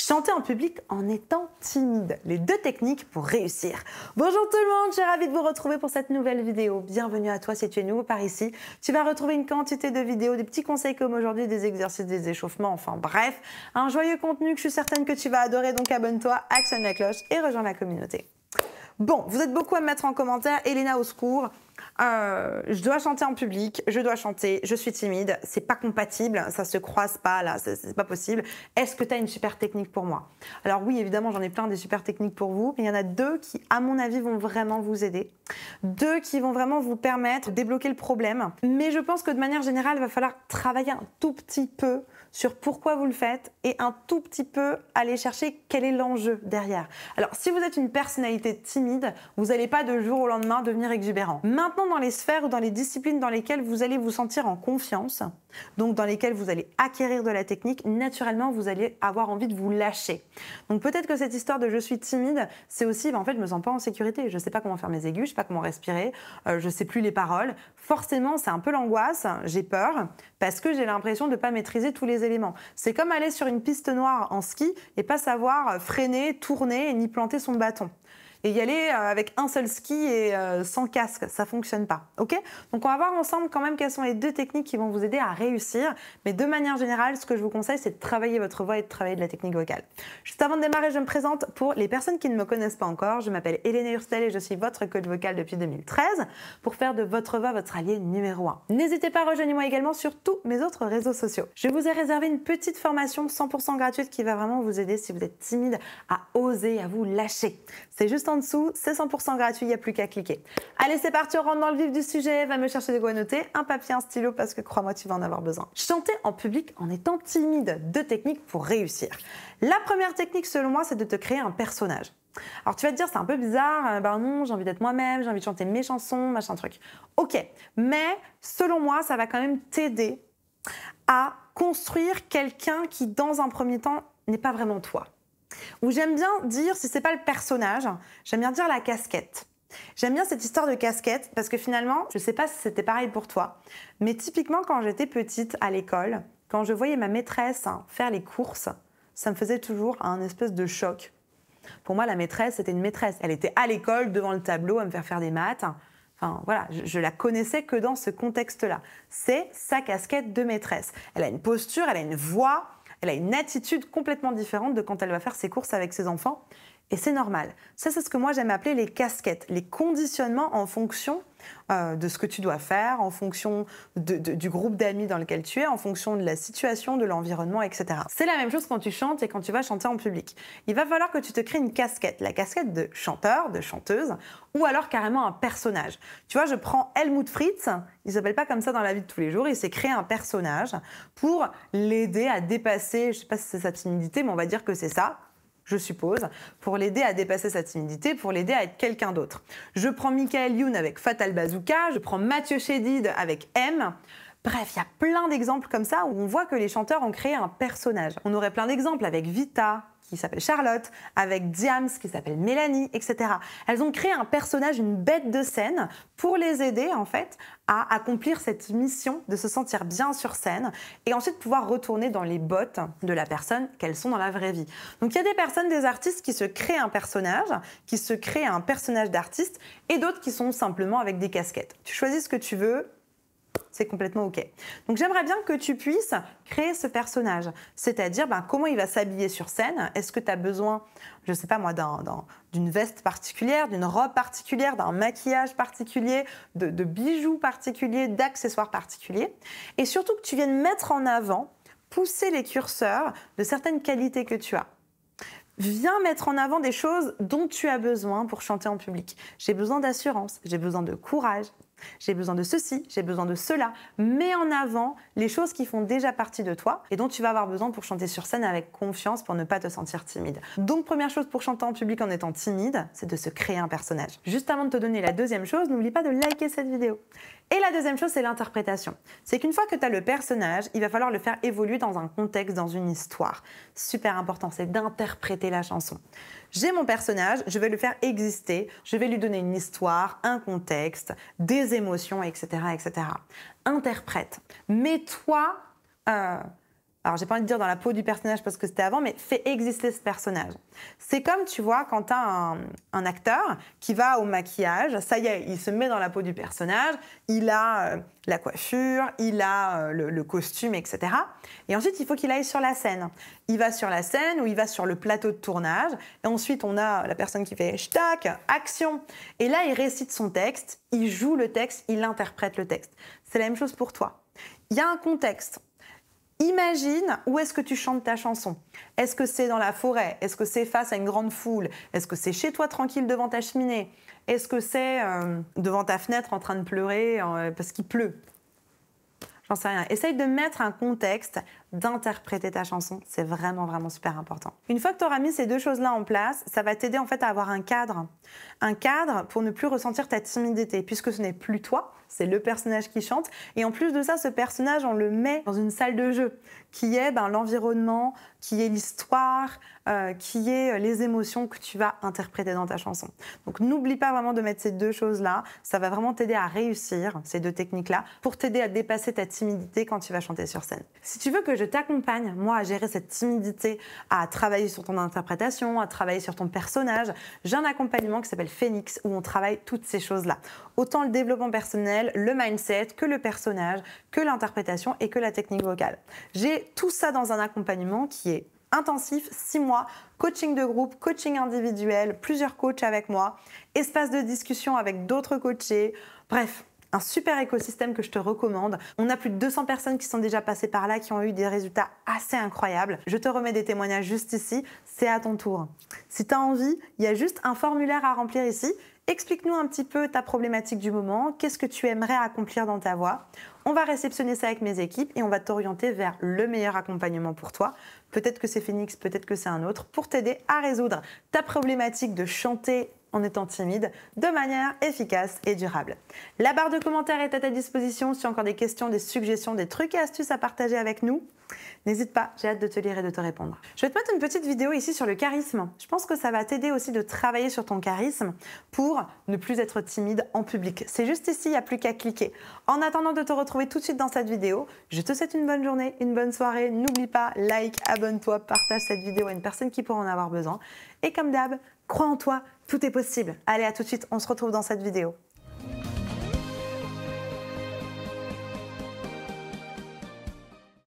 chanter en public en étant timide. Les deux techniques pour réussir. Bonjour tout le monde, je suis ravie de vous retrouver pour cette nouvelle vidéo. Bienvenue à toi si tu es nouveau par ici. Tu vas retrouver une quantité de vidéos, des petits conseils comme aujourd'hui, des exercices, des échauffements, enfin bref, un joyeux contenu que je suis certaine que tu vas adorer, donc abonne-toi, actionne la cloche et rejoins la communauté. Bon, vous êtes beaucoup à me mettre en commentaire, Elena au secours, euh, je dois chanter en public, je dois chanter, je suis timide, c'est pas compatible, ça se croise pas là, c'est pas possible. Est-ce que tu as une super technique pour moi Alors oui, évidemment, j'en ai plein des super techniques pour vous, mais il y en a deux qui, à mon avis, vont vraiment vous aider, deux qui vont vraiment vous permettre de débloquer le problème. Mais je pense que de manière générale, il va falloir travailler un tout petit peu sur pourquoi vous le faites et un tout petit peu aller chercher quel est l'enjeu derrière. Alors si vous êtes une personnalité timide, vous n'allez pas de jour au lendemain devenir exubérant. Maintenant dans les sphères ou dans les disciplines dans lesquelles vous allez vous sentir en confiance, donc dans lesquelles vous allez acquérir de la technique, naturellement, vous allez avoir envie de vous lâcher. Donc peut-être que cette histoire de je suis timide, c'est aussi, ben, en fait, je me sens pas en sécurité, je ne sais pas comment faire mes aigus, je sais pas comment respirer, euh, je sais plus les paroles. Forcément, c'est un peu l'angoisse, j'ai peur, parce que j'ai l'impression de ne pas maîtriser tous les éléments. C'est comme aller sur une piste noire en ski et pas savoir euh, freiner, tourner ni planter son bâton. Et y aller euh, avec un seul ski et euh, sans casque, ça fonctionne pas. Ok Donc on va voir ensemble quand même quelles sont les deux techniques qui vont vous aider à réussir. Mais de manière générale, ce que je vous conseille, c'est de travailler votre voix et de travailler de la technique vocale. Juste avant de démarrer, je me présente pour les personnes qui ne me connaissent pas encore. Je m'appelle Hélène Hurstel et je suis votre coach vocal depuis 2013 pour faire de votre voix votre allié numéro 1. N'hésitez pas à rejoindre moi également sur tous mes autres réseaux sociaux. Je vous ai réservé une petite formation 100% gratuite qui va vraiment vous aider si vous êtes timide à oser, à vous lâcher. C'est juste en dessous. C'est 100% gratuit, il n'y a plus qu'à cliquer. Allez, c'est parti, on rentre dans le vif du sujet. Va me chercher des quoi un papier, un stylo, parce que crois-moi, tu vas en avoir besoin. Chanter en public en étant timide. Deux techniques pour réussir. La première technique, selon moi, c'est de te créer un personnage. Alors tu vas te dire, c'est un peu bizarre, euh, ben non, j'ai envie d'être moi-même, j'ai envie de chanter mes chansons, machin truc. Ok, mais selon moi, ça va quand même t'aider à construire quelqu'un qui, dans un premier temps, n'est pas vraiment toi. Ou j'aime bien dire, si c'est pas le personnage, j'aime bien dire la casquette. J'aime bien cette histoire de casquette parce que finalement, je sais pas si c'était pareil pour toi, mais typiquement quand j'étais petite à l'école, quand je voyais ma maîtresse faire les courses, ça me faisait toujours un espèce de choc. Pour moi, la maîtresse, c'était une maîtresse. Elle était à l'école, devant le tableau, à me faire faire des maths. voilà, je, ne la connaissais que dans ce contexte-là. C'est sa casquette de maîtresse. Elle a une posture, elle a une voix, elle a une attitude complètement différente de quand elle va faire ses courses avec ses enfants. Et c'est normal. Ça, c'est ce que moi j'aime appeler les casquettes, les conditionnements en fonction euh, de ce que tu dois faire, en fonction du groupe d'amis dans lequel tu es, en fonction de la situation, de l'environnement, etc. C'est la même chose quand tu chantes et quand tu vas chanter en public. Il va falloir que tu te crées une casquette, la casquette de chanteur, de chanteuse, ou alors carrément un personnage. Tu vois, je prends Helmut Fritz, il s'appelle pas comme ça dans la vie de tous les jours, il s'est créé un personnage pour l'aider à dépasser, je ne sais pas si c'est sa timidité, mais on va dire que c'est ça, je suppose, pour l'aider à dépasser sa timidité, pour l'aider à être quelqu'un d'autre. Je prends Michael Youn avec Fatal Bazooka, je prends Mathieu Chédid avec M. Bref, il y a plein d'exemples comme ça où on voit que les chanteurs ont créé un personnage. On aurait plein d'exemples avec Vita, qui s'appelle Charlotte, avec Diams qui s'appelle Mélanie, etc. Elles ont créé un personnage, une bête de scène, pour les aider en fait à accomplir cette mission de se sentir bien sur scène et ensuite pouvoir retourner dans les bottes de la personne qu'elles sont dans la vraie vie. Donc il y a des personnes, des artistes qui se créent un personnage, qui se créent un personnage d'artiste et d'autres qui sont simplement avec des casquettes. Tu choisis ce que tu veux, c'est complètement OK. Donc j'aimerais bien que tu puisses créer ce personnage, c'est-à-dire ben, comment il va s'habiller sur scène. Est-ce que tu as besoin, je ne sais pas moi, d'une veste particulière, d'une robe particulière, d'un maquillage particulier, de bijoux particuliers, d'accessoires particuliers Et surtout que tu viennes mettre en avant, pousser les curseurs de certaines qualités que tu as viens mettre en avant des choses dont tu as besoin pour chanter en public. J'ai besoin d'assurance, j'ai besoin de courage, j'ai besoin de ceci, j'ai besoin de cela. Mets en avant les choses qui font déjà partie de toi et dont tu vas avoir besoin pour chanter sur scène avec confiance pour ne pas te sentir timide. Donc première chose pour chanter en public en étant timide, c'est de se créer un personnage. Juste avant de te donner la deuxième chose, n'oublie pas de liker cette vidéo. Et la deuxième chose, c'est l'interprétation. C'est qu'une fois que tu as le personnage, il va falloir le faire évoluer dans un contexte, dans une histoire. Super important, c'est d'interpréter la chanson. J'ai mon personnage, je vais le faire exister, je vais lui donner une histoire, un contexte, des émotions, etc. etc. Interprète. Mets-toi... Euh, alors j'ai pas envie de dire dans la peau du personnage parce que c'était avant, mais fais exister ce personnage. C'est comme, tu vois, quand tu as un, acteur qui va au maquillage, ça y est, il se met dans la peau du personnage, il a euh, la coiffure, il a euh, le, costume, etc. Et ensuite, il faut qu'il aille sur la scène. Il va sur la scène ou il va sur le plateau de tournage, et ensuite on a la personne qui fait « hashtag, action !» Et là, il récite son texte, il joue le texte, il interprète le texte. C'est la même chose pour toi. Il y a un contexte. Imagine où est-ce que tu chantes ta chanson. Est-ce que c'est dans la forêt Est-ce que c'est face à une grande foule Est-ce que c'est chez toi tranquille devant ta cheminée Est-ce que c'est euh, devant ta fenêtre en train de pleurer euh, parce qu'il pleut J'en sais rien. Essaye de mettre un contexte, d'interpréter ta chanson. C'est vraiment, vraiment super important. Une fois que tu auras mis ces deux choses-là en place, ça va t'aider en fait à avoir un cadre. Un cadre pour ne plus ressentir ta timidité, puisque ce n'est plus toi, c'est le personnage qui chante. Et en plus de ça, ce personnage, on le met dans une salle de jeu qui est ben, l'environnement, qui est l'histoire, euh, qui est euh, les émotions que tu vas interpréter dans ta chanson. Donc n'oublie pas vraiment de mettre ces deux choses-là, ça va vraiment t'aider à réussir ces deux techniques-là pour t'aider à dépasser ta timidité quand tu vas chanter sur scène. Si tu veux que je t'accompagne, moi, à gérer cette timidité, à travailler sur ton interprétation, à travailler sur ton personnage, j'ai un accompagnement qui s'appelle Phoenix où on travaille toutes ces choses-là. Autant le développement personnel, le mindset, que le personnage, que l'interprétation et que la technique vocale. J'ai tout ça dans un accompagnement qui est intensif, six mois, coaching de groupe, coaching individuel, plusieurs coachs avec moi, espace de discussion avec d'autres coachés, bref. Un super écosystème que je te recommande. On a plus de 200 personnes qui sont déjà passées par là, qui ont eu des résultats assez incroyables. Je te remets des témoignages juste ici, c'est à ton tour. Si tu as envie, il y a juste un formulaire à remplir ici Explique-nous un petit peu ta problématique du moment, qu'est-ce que tu aimerais accomplir dans ta voix On va réceptionner ça avec mes équipes et on va t'orienter vers le meilleur accompagnement pour toi. Peut-être que c'est Phoenix, peut-être que c'est un autre, pour t'aider à résoudre ta problématique de chanter, en étant timide, de manière efficace et durable. La barre de commentaires est à ta disposition si encore des questions, des suggestions, des trucs et astuces à partager avec nous. N'hésite pas, j'ai hâte de te lire et de te répondre. Je vais te mettre une petite vidéo ici sur le charisme. Je pense que ça va t'aider aussi de travailler sur ton charisme pour ne plus être timide en public. C'est juste ici, il n'y a plus qu'à cliquer. En attendant de te retrouver tout de suite dans cette vidéo, je te souhaite une bonne journée, une bonne soirée. N'oublie pas, like, abonne-toi, partage cette vidéo à une personne qui pourra en avoir besoin. Et comme d'hab, Crois en toi, tout est possible. Allez, à tout de suite, on se retrouve dans cette vidéo.